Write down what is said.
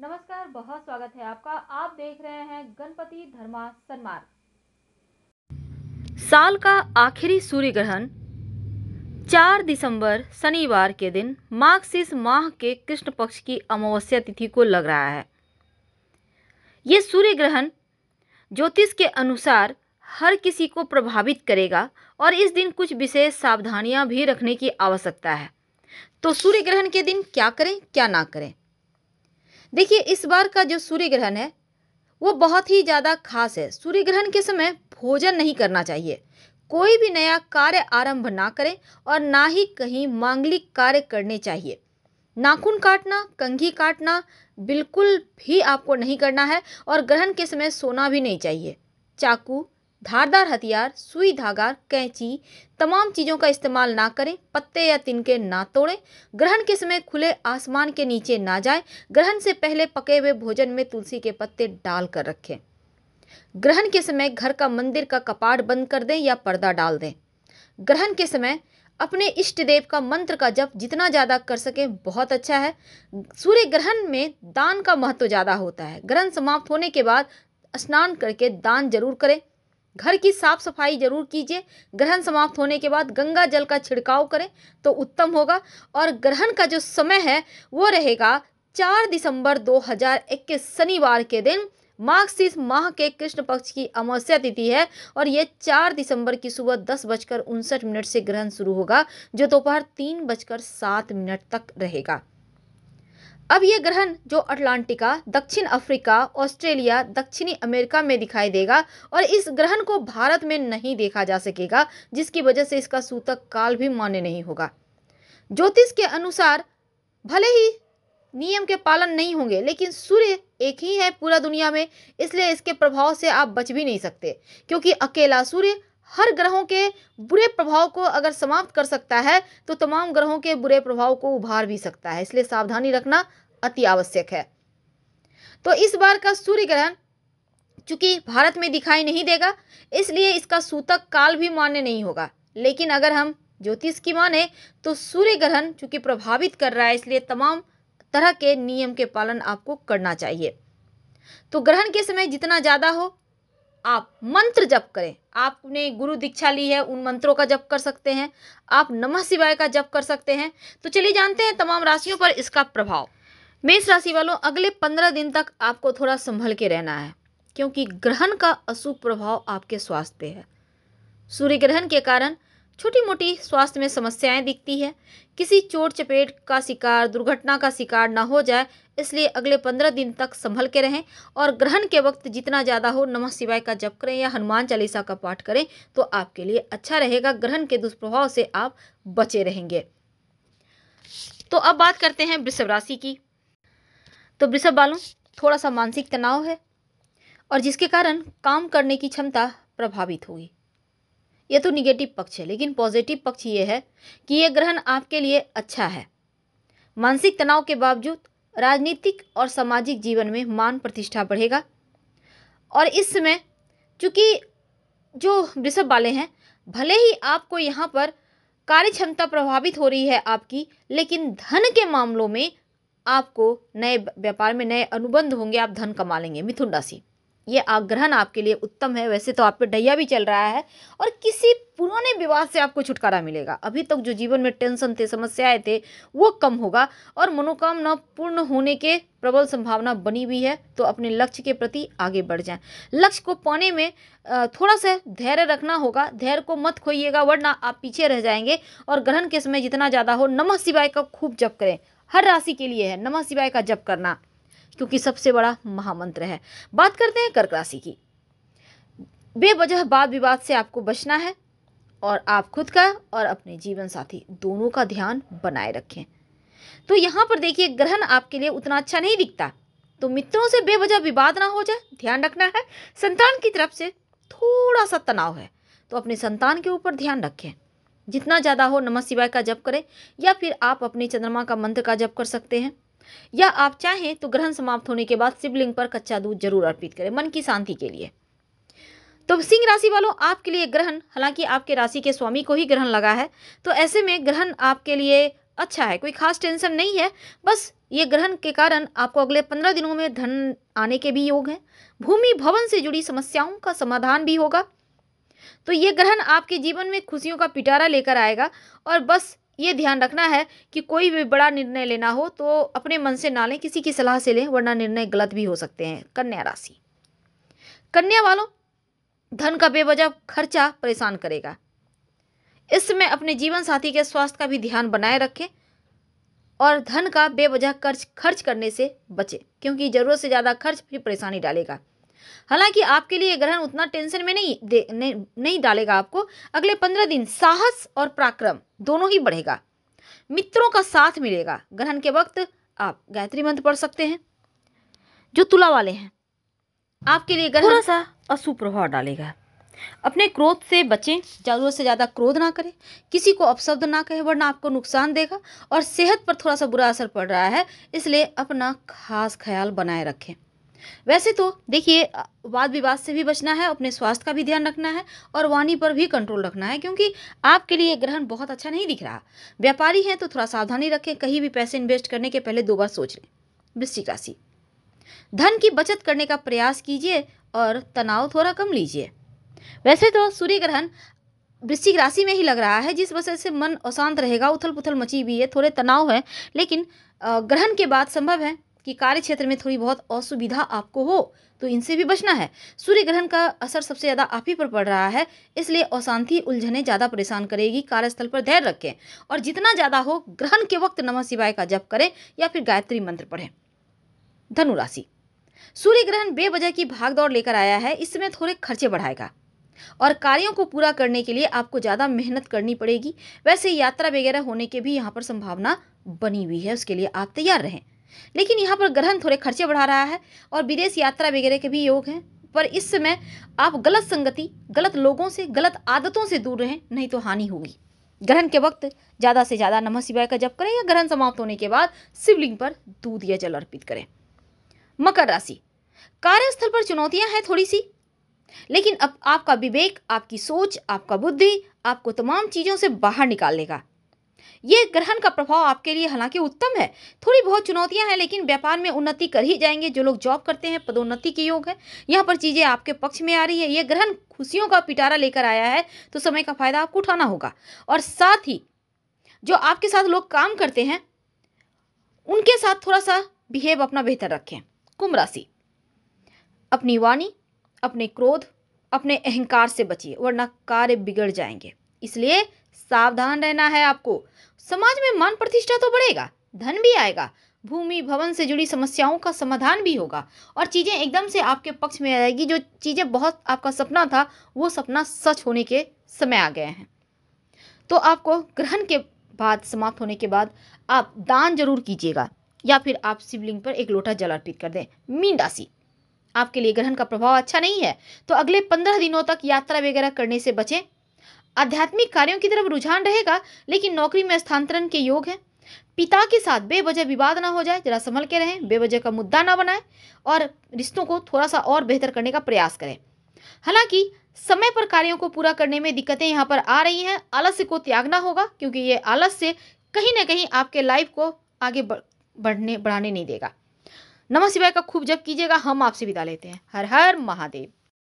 नमस्कार बहुत स्वागत है आपका आप देख रहे हैं गणपति धर्मा सन्मार्ग साल का आखिरी सूर्य ग्रहण 4 दिसंबर शनिवार के दिन मार्क्सिस माह के कृष्ण पक्ष की अमावस्या तिथि को लग रहा है ये सूर्य ग्रहण ज्योतिष के अनुसार हर किसी को प्रभावित करेगा और इस दिन कुछ विशेष सावधानियां भी रखने की आवश्यकता है तो सूर्य ग्रहण के दिन क्या करें क्या ना करें देखिए इस बार का जो सूर्य ग्रहण है वो बहुत ही ज़्यादा खास है सूर्य ग्रहण के समय भोजन नहीं करना चाहिए कोई भी नया कार्य आरंभ ना करें और ना ही कहीं मांगलिक कार्य करने चाहिए नाखून काटना कंघी काटना बिल्कुल भी आपको नहीं करना है और ग्रहण के समय सोना भी नहीं चाहिए चाकू धारदार हथियार सुई धागा कैंची तमाम चीज़ों का इस्तेमाल ना करें पत्ते या तिनके ना तोड़ें ग्रहण के समय खुले आसमान के नीचे ना जाएं ग्रहण से पहले पके हुए भोजन में तुलसी के पत्ते डाल कर रखें ग्रहण के समय घर का मंदिर का कपाट बंद कर दें या पर्दा डाल दें ग्रहण के समय अपने इष्ट देव का मंत्र का जप जितना ज़्यादा कर सकें बहुत अच्छा है सूर्य ग्रहण में दान का महत्व ज़्यादा होता है ग्रहण समाप्त होने के बाद स्नान करके दान जरूर करें घर की साफ सफाई जरूर कीजिए ग्रहण समाप्त होने के बाद गंगा जल का छिड़काव करें तो उत्तम होगा और ग्रहण का जो समय है वो रहेगा चार दिसंबर 2021 शनिवार के दिन मार्क्सिस माह के कृष्ण पक्ष की अमावस्या तिथि है और ये चार दिसंबर की सुबह दस बजकर उनसठ मिनट से ग्रहण शुरू होगा जो दोपहर तीन बजकर सात मिनट तक रहेगा अब ये ग्रहण जो अटलांटिका दक्षिण अफ्रीका ऑस्ट्रेलिया दक्षिणी अमेरिका में दिखाई देगा और इस ग्रहण को भारत में नहीं देखा जा सकेगा जिसकी वजह से इसका सूतक काल भी मान्य नहीं होगा ज्योतिष के अनुसार भले ही नियम के पालन नहीं होंगे लेकिन सूर्य एक ही है पूरा दुनिया में इसलिए इसके प्रभाव से आप बच भी नहीं सकते क्योंकि अकेला सूर्य हर ग्रहों के बुरे प्रभाव को अगर समाप्त कर सकता है तो तमाम ग्रहों के बुरे प्रभाव को उभार भी सकता है इसलिए सावधानी रखना अति आवश्यक है तो इस बार का सूर्य ग्रहण चूंकि भारत में दिखाई नहीं देगा इसलिए इसका सूतक काल भी मान्य नहीं होगा लेकिन अगर हम ज्योतिष की माने तो सूर्य ग्रहण चूंकि प्रभावित कर रहा है इसलिए तमाम तरह के नियम के पालन आपको करना चाहिए तो ग्रहण के समय जितना ज़्यादा हो आप मंत्र जप करें आपने गुरु दीक्षा ली है उन मंत्रों का जप कर सकते हैं आप नमः शिवाय का जप कर सकते हैं तो चलिए जानते हैं तमाम राशियों पर इसका प्रभाव मेष राशि वालों अगले पंद्रह दिन तक आपको थोड़ा संभल के रहना है क्योंकि ग्रहण का अशुभ प्रभाव आपके स्वास्थ्य पे है सूर्य ग्रहण के कारण छोटी मोटी स्वास्थ्य में समस्याएं दिखती है किसी चोट चपेट का शिकार दुर्घटना का शिकार ना हो जाए इसलिए अगले पंद्रह दिन तक संभल के रहें और ग्रहण के वक्त जितना ज़्यादा हो नमः शिवाय का जप करें या हनुमान चालीसा का पाठ करें तो आपके लिए अच्छा रहेगा ग्रहण के दुष्प्रभाव से आप बचे रहेंगे तो अब बात करते हैं वृषभ राशि की तो वृषभ बालों थोड़ा सा मानसिक तनाव है और जिसके कारण काम करने की क्षमता प्रभावित होगी यह तो निगेटिव पक्ष है लेकिन पॉजिटिव पक्ष ये है कि यह ग्रहण आपके लिए अच्छा है मानसिक तनाव के बावजूद राजनीतिक और सामाजिक जीवन में मान प्रतिष्ठा बढ़ेगा और इस समय चूँकि जो वृषभ वाले हैं भले ही आपको यहाँ पर कार्य क्षमता प्रभावित हो रही है आपकी लेकिन धन के मामलों में आपको नए व्यापार में नए अनुबंध होंगे आप धन कमा लेंगे मिथुन राशि ये आग्रहण आपके लिए उत्तम है वैसे तो आप पे डैया भी चल रहा है और किसी पुराने विवाद से आपको छुटकारा मिलेगा अभी तक जो जीवन में टेंशन थे समस्याएं थे वो कम होगा और मनोकामना पूर्ण होने के प्रबल संभावना बनी हुई है तो अपने लक्ष्य के प्रति आगे बढ़ जाएं लक्ष्य को पाने में थोड़ा सा धैर्य रखना होगा धैर्य को मत खोइएगा वरना आप पीछे रह जाएंगे और ग्रहण के समय जितना ज़्यादा हो नमः शिवाय का खूब जप करें हर राशि के लिए है नमः शिवाय का जप करना क्योंकि सबसे बड़ा महामंत्र है बात करते हैं कर्क राशि की बेवजह वाद विवाद से आपको बचना है और आप खुद का और अपने जीवन साथी दोनों का ध्यान बनाए रखें तो यहाँ पर देखिए ग्रहण आपके लिए उतना अच्छा नहीं दिखता तो मित्रों से बेवजह विवाद ना हो जाए ध्यान रखना है संतान की तरफ से थोड़ा सा तनाव है तो अपने संतान के ऊपर ध्यान रखें जितना ज़्यादा हो नमः शिवाय का जप करें या फिर आप अपने चंद्रमा का मंत्र का जप कर सकते हैं या आप चाहें तो ग्रहण समाप्त होने के बाद शिवलिंग पर कच्चा दूध जरूर अर्पित करें मन की शांति के लिए तो सिंह राशि वालों आपके लिए ग्रहण हालांकि आपके राशि के स्वामी को ही ग्रहण लगा है तो ऐसे में ग्रहण आपके लिए अच्छा है कोई खास टेंशन नहीं है बस ये ग्रहण के कारण आपको अगले पंद्रह दिनों में धन आने के भी योग हैं भूमि भवन से जुड़ी समस्याओं का समाधान भी होगा तो ये ग्रहण आपके जीवन में खुशियों का पिटारा लेकर आएगा और बस ये ध्यान रखना है कि कोई भी बड़ा निर्णय लेना हो तो अपने मन से ना लें किसी की सलाह से लें वरना निर्णय गलत भी हो सकते हैं कन्या राशि कन्या वालों धन का बेवजह खर्चा परेशान करेगा इस समय अपने जीवन साथी के स्वास्थ्य का भी ध्यान बनाए रखें और धन का बेवजह खर्च खर्च करने से बचें क्योंकि ज़रूरत से ज़्यादा खर्च भी परेशानी डालेगा हालांकि आपके लिए ग्रहण उतना टेंशन में नहीं दे, नहीं, नहीं डालेगा आपको अगले पंद्रह दिन साहस और पराक्रम दोनों ही बढ़ेगा मित्रों का साथ मिलेगा ग्रहण के वक्त आप गायत्री मंत्र पढ़ सकते हैं जो तुला वाले हैं आपके लिए ग्रहण सा अशुभ प्रभाव डालेगा अपने क्रोध से बचें ज़रूरत से ज़्यादा क्रोध ना करें किसी को अपशब्द ना कहें वरना आपको नुकसान देगा और सेहत पर थोड़ा सा बुरा असर पड़ रहा है इसलिए अपना खास ख्याल बनाए रखें वैसे तो देखिए वाद विवाद से भी बचना है अपने स्वास्थ्य का भी ध्यान रखना है और वाणी पर भी कंट्रोल रखना है क्योंकि आपके लिए ग्रहण बहुत अच्छा नहीं दिख रहा व्यापारी हैं तो थोड़ा सावधानी रखें कहीं भी पैसे इन्वेस्ट करने के पहले दो बार सोच लें वृश्चिक राशि धन की बचत करने का प्रयास कीजिए और तनाव थोड़ा कम लीजिए वैसे तो सूर्य ग्रहण वृश्चिक राशि में ही लग रहा है जिस वजह से मन अशांत रहेगा उथल पुथल मची हुई है थोड़े तनाव है लेकिन ग्रहण के बाद संभव है कि कार्य क्षेत्र में थोड़ी बहुत असुविधा आपको हो तो इनसे भी बचना है सूर्य ग्रहण का असर सबसे ज़्यादा आप ही पर पड़ रहा है इसलिए अशांति उलझने ज़्यादा परेशान करेगी कार्यस्थल पर धैर्य रखें और जितना ज़्यादा हो ग्रहण के वक्त नमः शिवाय का जप करें या फिर गायत्री मंत्र पढ़ें धनुराशि सूर्य ग्रहण बेवजह की भागदौड़ लेकर आया है इसमें थोड़े खर्चे बढ़ाएगा और कार्यों को पूरा करने के लिए आपको ज़्यादा मेहनत करनी पड़ेगी वैसे यात्रा वगैरह होने के भी यहाँ पर संभावना बनी हुई है उसके लिए आप तैयार रहें लेकिन यहाँ पर ग्रहण थोड़े खर्चे बढ़ा रहा है और विदेश यात्रा वगैरह के भी योग हैं पर इस समय आप गलत संगति गलत लोगों से गलत आदतों से दूर रहें नहीं तो हानि होगी ग्रहण के वक्त ज़्यादा से ज़्यादा नमः शिवाय का जप करें या ग्रहण समाप्त होने के बाद शिवलिंग पर दूध या जल अर्पित करें मकर राशि कार्यस्थल पर चुनौतियां हैं थोड़ी सी लेकिन अब आपका विवेक आपकी सोच आपका बुद्धि आपको तमाम चीज़ों से बाहर निकाल लेगा ये ग्रहण का प्रभाव आपके लिए हालांकि उत्तम है थोड़ी बहुत चुनौतियां हैं लेकिन व्यापार में उन्नति कर ही जाएंगे जो लोग जॉब करते हैं पदोन्नति के योग है यहाँ पर चीज़ें आपके पक्ष में आ रही है ये ग्रहण खुशियों का पिटारा लेकर आया है तो समय का फायदा आपको उठाना होगा और साथ ही जो आपके साथ लोग काम करते हैं उनके साथ थोड़ा सा बिहेव अपना बेहतर रखें कुंभ राशि अपनी वाणी अपने क्रोध अपने अहंकार से बचिए वरना कार्य बिगड़ जाएंगे इसलिए सावधान रहना है आपको समाज में मान प्रतिष्ठा तो बढ़ेगा धन भी आएगा भूमि भवन से जुड़ी समस्याओं का समाधान भी होगा और चीज़ें एकदम से आपके पक्ष में आ जाएगी जो चीज़ें बहुत आपका सपना था वो सपना सच होने के समय आ गए हैं तो आपको ग्रहण के बाद समाप्त होने के बाद आप दान जरूर कीजिएगा या फिर आप शिवलिंग पर एक लोटा जल अर्पित कर दें मीन राशि आपके लिए ग्रहण का प्रभाव अच्छा नहीं है तो अगले पंद्रह दिनों तक यात्रा वगैरह करने से बचें आध्यात्मिक कार्यों की तरफ रुझान रहेगा लेकिन नौकरी में स्थानांतरण के योग हैं पिता के साथ बेवजह विवाद ना हो जाए जरा संभल के रहें बेवजह का मुद्दा ना बनाएं और रिश्तों को थोड़ा सा और बेहतर करने का प्रयास करें हालांकि समय पर कार्यों को पूरा करने में दिक्कतें यहाँ पर आ रही हैं आलस्य को त्यागना होगा क्योंकि ये आलस्य कहीं ना कहीं आपके लाइफ को आगे बढ़ने बढ़ाने नहीं देगा नमः शिवाय का खूब जप कीजिएगा हम आपसे विदा लेते हैं हर हर महादेव